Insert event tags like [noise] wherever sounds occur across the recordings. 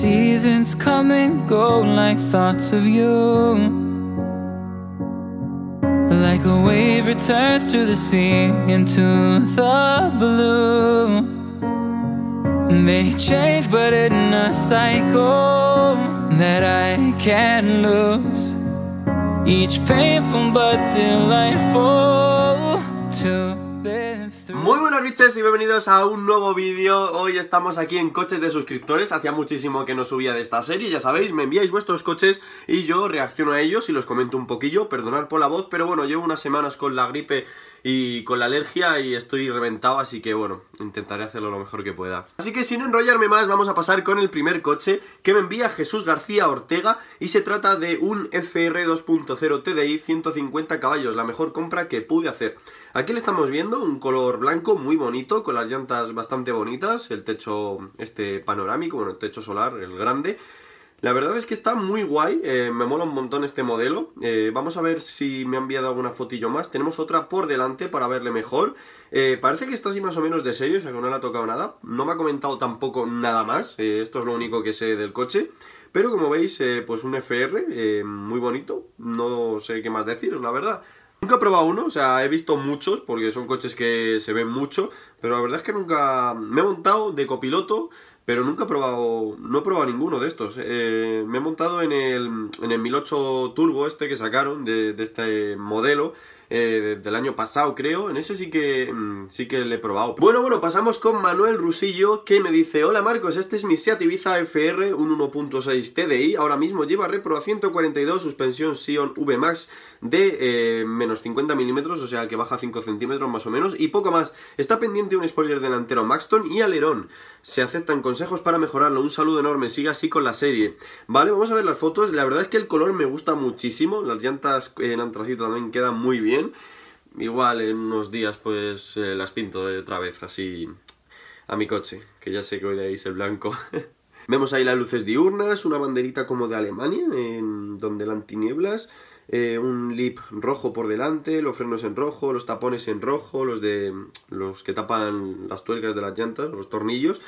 seasons come and go like thoughts of you Like a wave returns to the sea into the blue They change but in a cycle that I can't lose Each painful but delightful too Muy buenas biches y bienvenidos a un nuevo vídeo Hoy estamos aquí en coches de suscriptores Hacía muchísimo que no subía de esta serie Ya sabéis, me enviáis vuestros coches Y yo reacciono a ellos y los comento un poquillo Perdonad por la voz, pero bueno, llevo unas semanas con la gripe y con la alergia y estoy reventado, así que bueno, intentaré hacerlo lo mejor que pueda. Así que sin enrollarme más, vamos a pasar con el primer coche que me envía Jesús García Ortega y se trata de un FR 2.0 TDI 150 caballos, la mejor compra que pude hacer. Aquí le estamos viendo un color blanco muy bonito, con las llantas bastante bonitas, el techo este panorámico, bueno, el techo solar, el grande, la verdad es que está muy guay, eh, me mola un montón este modelo. Eh, vamos a ver si me ha enviado alguna fotillo más. Tenemos otra por delante para verle mejor. Eh, parece que está así más o menos de serio, o sea que no le ha tocado nada. No me ha comentado tampoco nada más, esto es lo único que sé del coche. Pero como veis, pues un FR muy bonito, no sé qué más decir, la verdad. Nunca he probado uno, o sea, he visto muchos, porque son coches que se ven mucho, pero la verdad es que nunca me he montado de copiloto, pero nunca he probado, no he probado ninguno de estos. Eh, eh, me he montado en el, en el 1008 Turbo este que sacaron de este modelo eh, del año pasado, creo. En ese sí que, mm, sí que le he probado. Bueno, bueno, pasamos con Manuel Rusillo, que me dice, hola Marcos, este es mi Seat Ibiza FR, un 1.6 TDI, ahora mismo lleva repro a 142, suspensión Sion V Max de eh, menos 50 milímetros, o sea que baja 5 centímetros más o menos, y poco más. Está pendiente un spoiler delantero Maxton y alerón. Se aceptan consejos para mejorarlo. Un saludo enorme, siga así con la serie. Vale, vamos a ver las fotos. La verdad es que el color me gusta muchísimo. Las llantas en antracito también quedan muy bien. Igual en unos días pues eh, las pinto de otra vez así a mi coche, que ya sé que hoy es el blanco. [laughs] Vemos ahí las luces diurnas, una banderita como de Alemania, en donde la tinieblas, eh, un lip rojo por delante, los frenos en rojo, los tapones en rojo, los de los que tapan las tuercas de las llantas, los tornillos,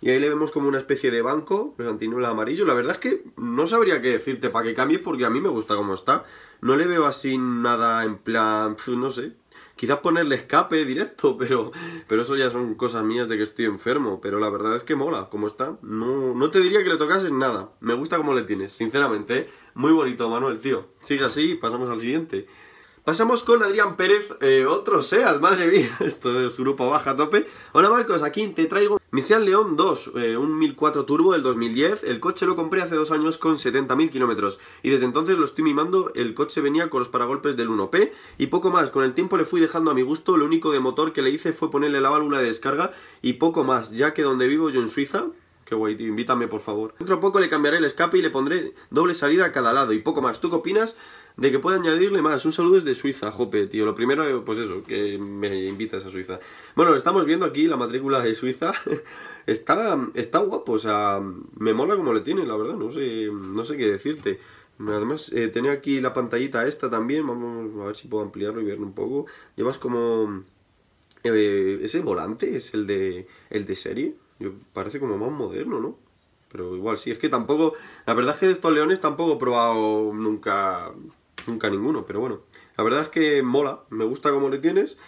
y ahí le vemos como una especie de banco, el amarillo. La verdad es que no sabría qué decirte para que cambie porque a mí me gusta como está. No le veo así nada en plan, no sé. Quizás ponerle escape directo, [laughs] pero, pero eso ya son cosas mías de que estoy enfermo. Pero la verdad es que mola como está. No, no te diría que le tocases nada. Me gusta como le tienes, sinceramente. ¿eh? Muy bonito, Manuel, tío. Sigue así pasamos al siguiente. Pasamos con Adrián Pérez, eh, otro SEAT, madre mía, [laughs] esto es grupo baja tope. Hola Marcos, aquí te traigo Seat León 2, eh, un 1004 Turbo del 2010. El coche lo compré hace dos años con 70.000 kilómetros y desde entonces lo estoy mimando. El coche venía con los paragolpes del 1P y poco más. Con el tiempo le fui dejando a mi gusto. Lo único de motor que le hice fue ponerle la válvula de descarga y poco más, ya que donde vivo yo en Suiza que guay, invítame por favor. Dentro poco le cambiaré el escape y le pondré doble salida a cada lado y poco más. ¿Tú qué opinas? de que pueda añadirle más. Un saludo desde Suiza, Jope, tío. Lo primero, pues eso, que me invitas a Suiza. Bueno, estamos viendo aquí la matrícula de Suiza. [laughs] está, está guapo, o sea, me mola como le tiene, la verdad. No sé, no sé qué decirte. Además, eh, tenía aquí la pantallita esta también. Vamos a ver si puedo ampliarlo y verlo un poco. Llevas como... Eh, ese volante es el de, el de serie. parece como más moderno, ¿no? Pero igual sí, es que tampoco... La verdad es que de estos leones tampoco he probado nunca nunca ninguno, pero bueno. La verdad es que mola, me gusta como le tienes.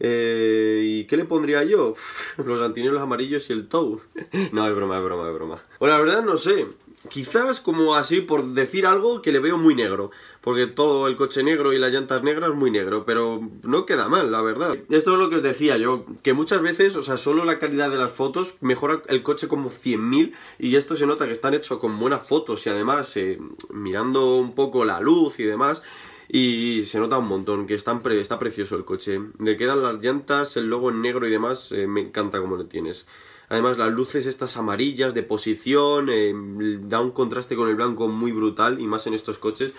Eh, ¿Y qué le pondría yo? [laughs] Los antinelos amarillos y el tow. [laughs] no, es broma, es broma, es broma. Bueno, la verdad no sé quizás como así por decir algo que le veo muy negro, porque todo el coche negro y las llantas negras muy negro, pero no queda mal, la verdad. Esto es lo que os decía yo, que muchas veces, o sea, solo la calidad de las fotos mejora el coche como 100.000 y esto se nota que están hechos con buenas fotos y además eh, mirando un poco la luz y demás. Y se nota un montón, que está, precioso el coche. Le quedan las llantas, el logo en negro y demás, eh, me encanta como lo tienes. Además, las luces estas amarillas de posición, eh, da un contraste con el blanco muy brutal, y más en estos coches.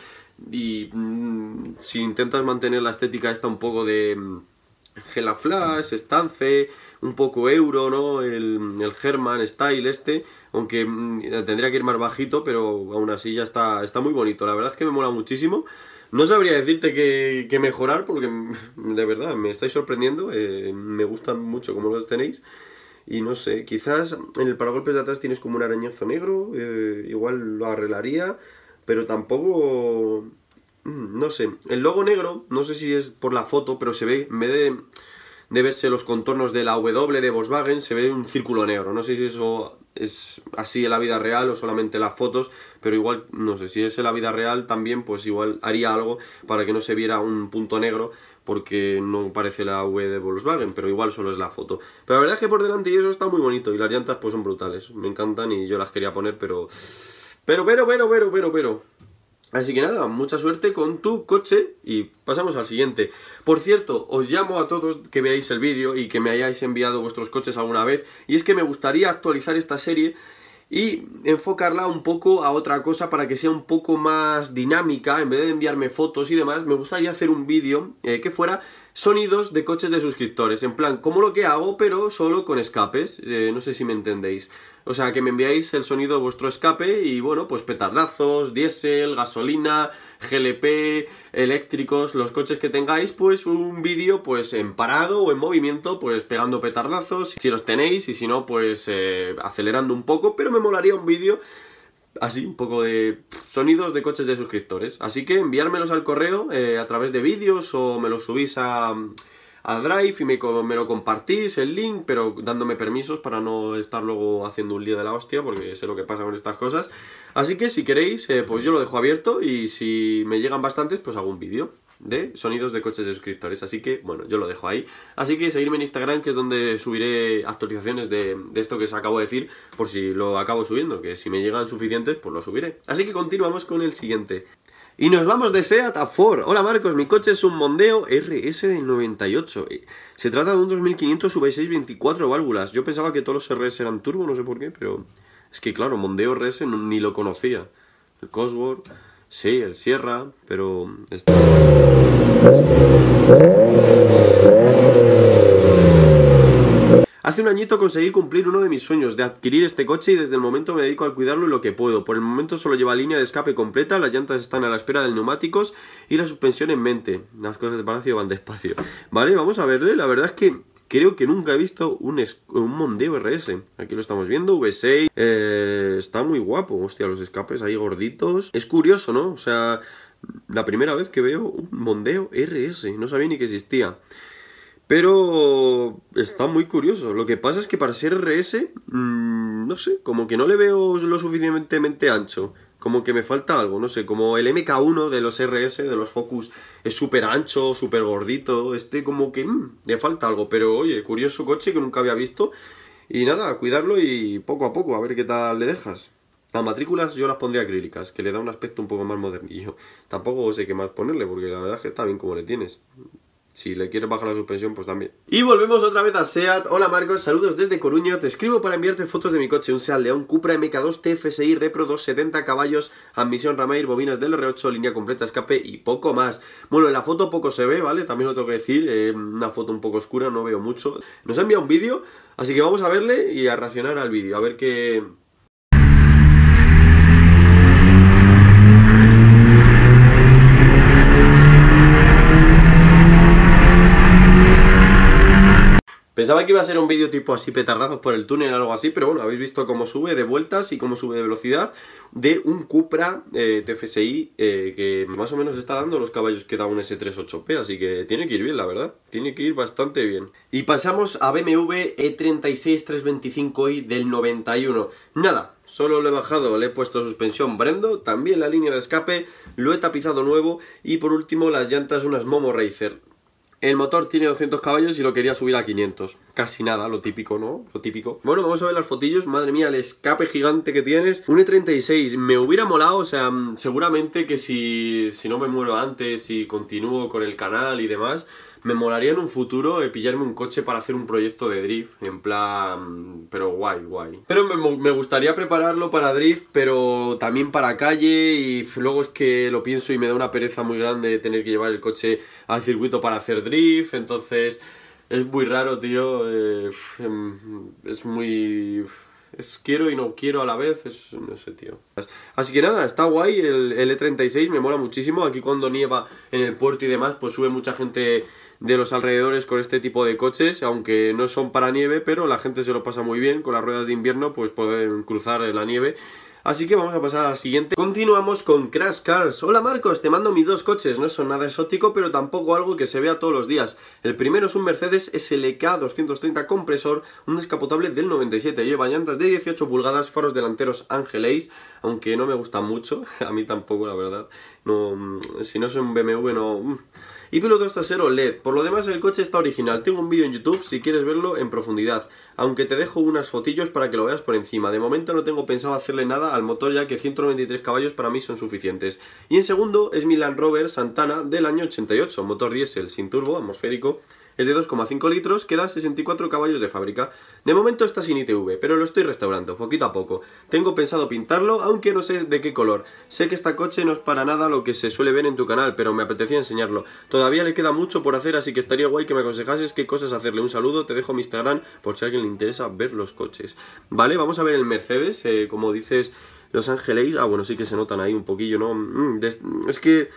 Y mm, si intentas mantener la estética esta un poco de... Mmm, Gela Stance, un poco Euro, ¿no? El, el Style este, aunque mm, tendría que ir más bajito, pero aún así ya está, está muy bonito. La verdad es que me mola muchísimo. No sabría decirte que, que mejorar, porque [laughs] de verdad me estáis sorprendiendo. Eh, me gustan mucho como los tenéis. Y no sé, quizás en el paragolpes de atrás tienes como un arañazo negro, eh, igual lo arreglaría, pero tampoco... Mm, no sé, el logo negro, no sé si es por la foto, pero se ve, en vez de, verse los contornos de la W de Volkswagen, se ve un círculo negro. No sé si eso es así en la vida real o solamente las fotos, pero igual, no sé, si es en la vida real también, pues igual haría algo para que no se viera un punto negro, porque no parece la V de Volkswagen, pero igual solo es la foto. Pero la verdad es que por delante y eso está muy bonito, y las llantas pues son brutales, me encantan y yo las quería poner, pero... Pero, pero, pero, pero, pero, pero... Así que nada, mucha suerte con tu coche y pasamos al siguiente. Por cierto, os llamo a todos que veáis el vídeo y que me hayáis enviado vuestros coches alguna vez, y es que me gustaría actualizar esta serie y enfocarla un poco a otra cosa para que sea un poco más dinámica, en vez de enviarme fotos y demás, me gustaría hacer un vídeo eh, que fuera sonidos de coches de suscriptores, en plan, como lo que hago, pero solo con escapes, eh, no sé si me entendéis. O sea, que me enviáis el sonido de vuestro escape y bueno, pues petardazos, diésel, gasolina, GLP, eléctricos, los coches que tengáis, pues un vídeo pues en parado o en movimiento, pues pegando petardazos, si los tenéis y si no, pues eh, acelerando un poco, pero me molaría un vídeo así, un poco de sonidos de coches de suscriptores. Así que enviármelos al correo eh, a través de vídeos o me los subís a a Drive y me, lo compartís el link, pero dándome permisos para no estar luego haciendo un lío de la hostia, porque sé lo que pasa con estas cosas. Así que si queréis, eh, pues yo lo dejo abierto y si me llegan bastantes, pues hago un vídeo de sonidos de coches de suscriptores. Así que, bueno, yo lo dejo ahí. Así que seguirme en Instagram, que es donde subiré actualizaciones de, esto que os acabo de decir, por si lo acabo subiendo, que si me llegan suficientes, pues lo subiré. Así que continuamos con el siguiente. Y nos vamos de SEAT a Ford. Hola Marcos, mi coche es un Mondeo RS 98. Eh, se trata de un 2500 V6 24 válvulas. Yo pensaba que todos los RS eran turbo, no sé por qué, pero es que claro, Mondeo RS ni lo conocía. El Cosworth, sí, el Sierra, pero... Este- Hace un añito conseguí cumplir uno de mis sueños, de adquirir este coche y desde el momento me dedico a cuidarlo lo que puedo. Por el momento solo lleva línea de escape completa, las llantas están a la espera de neumáticos y la suspensión en mente. Las cosas de Palacio van despacio. Vale, vamos a verle, la verdad es que creo que nunca he visto un, Mondeo RS. Aquí lo estamos viendo, V6, eh, está muy guapo, hostia, los escapes ahí gorditos. Es curioso, ¿no? O sea, la primera vez que veo un Mondeo RS, no sabía ni que existía. Pero está muy curioso. Lo que pasa es que para ser RS, mm, no sé, como que no le veo lo suficientemente ancho. Como que me falta algo, no sé, como el MK1 de los RS, de los Focus, es súper ancho, súper gordito. Este como que mmm, le falta algo. Pero oye, curioso coche que nunca había visto. Y nada, cuidarlo y poco a poco, a ver qué tal le dejas. Las matrículas yo las pondría acrílicas, que le da un aspecto un poco más modernillo. Tampoco sé qué más ponerle, porque la verdad es que está bien como le tienes si le quieres bajar la suspensión, pues también. Y volvemos otra vez a SEAT. Hola Marcos, saludos desde Coruña. Te escribo para enviarte fotos de mi coche, un SEAT León Cupra MK2 TFSI Repro 270 caballos, admisión Ramair, bobinas del R8, línea completa, escape y poco más. Bueno, en la foto poco se ve, ¿vale? También lo tengo que decir, eh, una foto un poco oscura, no veo mucho. Nos ha enviado un vídeo, así que vamos a verle y a racionar al vídeo, a ver qué... Pensaba que iba a ser un vídeo tipo así petardazos por el túnel o algo así, pero bueno, habéis visto cómo sube de vueltas y cómo sube de velocidad de un Cupra eh, TFSI eh, que más o menos está dando los caballos que da un S38P, así que tiene que ir bien, la verdad. Tiene que ir bastante bien. Y pasamos a BMW E36 325i del 91. Nada, solo lo he bajado, le he puesto suspensión Brendo, también la línea de escape, lo he tapizado nuevo y por último las llantas unas Momo Racer. El motor tiene 200 caballos y lo quería subir a 500. Casi nada, lo típico, ¿no? Lo típico. Bueno, vamos a ver las fotillos. Madre mía, el escape gigante que tienes. Un 36 e Me hubiera molado, o sea, mm, seguramente que si, si no me muero antes y continúo con el canal y demás, me molaría en un futuro eh, pillarme un coche para hacer un proyecto de drift, en plan... pero guay, guay. Pero me, gustaría prepararlo para drift, pero también para calle y luego es que lo pienso y me da una pereza muy grande tener que llevar el coche al circuito para hacer drift, entonces... Es muy raro, tío. Eh, em, es muy... Es quiero y no quiero a la vez, es, no sé, tío. Así que nada, está guay el E36, e me mola muchísimo. Aquí cuando nieva en el puerto y demás, pues sube mucha gente de los alrededores con este tipo de coches, aunque no son para nieve, pero la gente se lo pasa muy bien, con las ruedas de invierno pues pueden cruzar la nieve. Así que vamos a pasar a la siguiente. Continuamos con Crash Cars. Hola Marcos, te mando mis dos coches. No son nada exótico, pero tampoco algo que se vea todos los días. El primero es un Mercedes SLK 230 compresor, un descapotable del 97. Lleva llantas de 18 pulgadas, faros delanteros Angel aunque no me gusta mucho. [laughs] A mí tampoco, la verdad. No, mm, si no es un BMW, no... Mm y piloto trasero LED. Por lo demás el coche está original, tengo un vídeo en YouTube si quieres verlo en profundidad, aunque te dejo unas fotillos para que lo veas por encima. De momento no tengo pensado hacerle nada al motor ya que 193 caballos para mí son suficientes. Y en segundo es mi Land Rover Santana del año 88, motor diésel sin turbo, atmosférico, es de 2,5 litros queda 64 caballos de fábrica. De momento está sin ITV, pero lo estoy restaurando, poquito a poco. Tengo pensado pintarlo, aunque no sé de qué color. Sé que este coche no es para nada lo que se suele ver en tu canal, pero me apetecía enseñarlo. Todavía le queda mucho por hacer, así que estaría guay que me aconsejases qué cosas hacerle. Un saludo, te dejo mi Instagram por si a alguien le interesa ver los coches. Vale, vamos a ver el Mercedes, eh, como dices... Los Ángeles, ah bueno, sí que se notan ahí un poquillo, ¿no? Mm, es que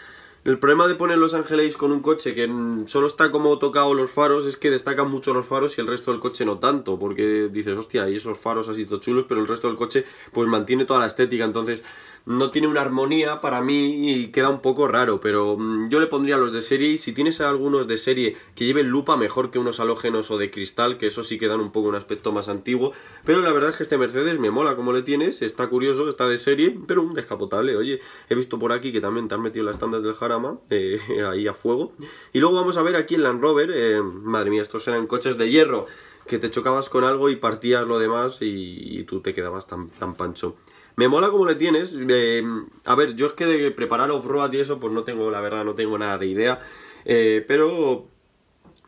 el problema de poner los Angeles con un coche que solo está como tocado los faros es que destacan mucho los faros y el resto del coche no tanto, porque dices, hostia, y esos faros así sido chulos, pero el resto del coche pues mantiene toda la estética, entonces no tiene una armonía para mí y queda un poco raro, pero mm, yo le pondría los de serie y si tienes algunos de serie que lleven lupa mejor que unos halógenos o de cristal, que eso sí que dan un poco un aspecto más antiguo, pero la verdad es que este Mercedes me mola como le tienes, está curioso, está de serie, pero un descapotable, oye, he visto por aquí que también te han metido las tandas del Jarama, [laughs] eh, ahí a fuego, y luego vamos a ver aquí el Land Rover, eh, madre mía, estos eran coches de hierro, que te chocabas con algo y partías lo demás y, y tú te quedabas tan, tan pancho. Me mola como le tienes. Eh, a ver, yo es que de preparar off-road y eso, pues no tengo, la verdad, no tengo nada de idea. Eh, pero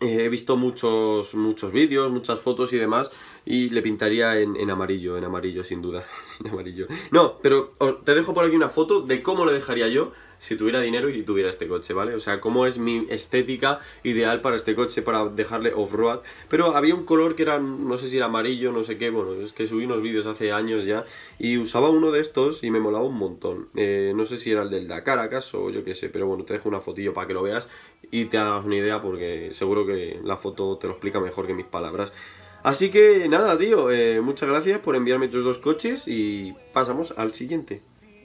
eh, he visto muchos, muchos vídeos, muchas fotos y demás, y le pintaría en, amarillo, en amarillo sin duda, [laughs] en amarillo. No, pero te dejo por aquí una foto de cómo le dejaría yo si tuviera dinero y tuviera este coche, ¿vale? O sea, cómo es mi estética ideal para este coche, para dejarle off-road. Pero había un color que era, no sé si era amarillo, no sé qué, bueno, es que subí unos vídeos hace años ya y usaba uno de estos y me molaba un montón. Eh, no sé si era el del Dakar acaso, o yo qué sé, pero bueno, te dejo una fotillo para que lo veas y te hagas una idea porque seguro que la foto te lo explica mejor que mis palabras. Así que nada, tío, eh, muchas gracias por enviarme tus dos coches y pasamos al siguiente.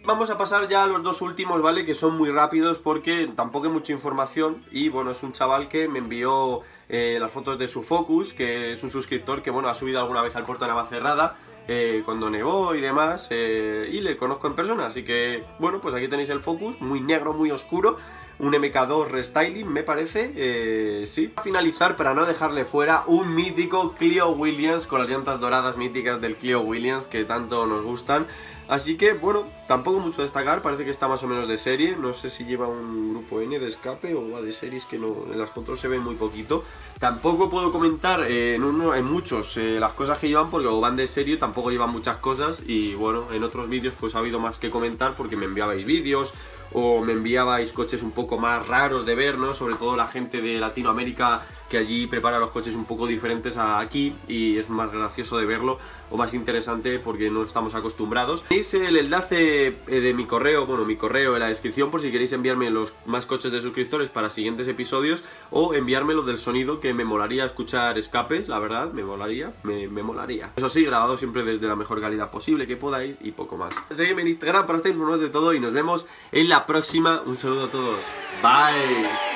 Vamos a pasar ya a los dos últimos, ¿vale? Que son muy rápidos porque tampoco hay mucha información y bueno, es un chaval que me envió eh, las fotos de su Focus, que es un suscriptor que bueno, ha subido alguna vez al puerto de Navacerrada eh, cuando nevó y demás eh, y le conozco en persona, así que bueno, pues aquí tenéis el Focus, muy negro, muy oscuro un MK2 restyling, me parece, eh, sí. Para finalizar, para no dejarle fuera, un mítico Clio Williams con las llantas doradas míticas del Clio Williams que tanto nos gustan. Así que, bueno, tampoco mucho destacar, parece que está más o menos de serie, no sé si lleva un grupo N de escape o va de series que no, en las fotos se ve muy poquito. Tampoco puedo comentar eh, en, uno, en muchos eh, las cosas que llevan porque o van de serie tampoco llevan muchas cosas y bueno, en otros vídeos pues ha habido más que comentar porque me enviabais vídeos, o me enviabais coches un poco más raros de ver, ¿no? Sobre todo la gente de Latinoamérica que allí prepara los coches un poco diferentes a aquí y es más gracioso de verlo o más interesante porque no estamos acostumbrados. Tenéis el enlace eh, de mi correo, bueno, mi correo en la descripción por si queréis enviarme los más coches de suscriptores para siguientes episodios o enviarme lo del sonido que me molaría escuchar escapes, la verdad, me molaría, me, me molaría. Eso sí, grabado siempre desde la mejor calidad posible que podáis y poco más. Seguidme en Instagram para estar informados de todo y nos vemos en la próxima. Un saludo a todos. Bye.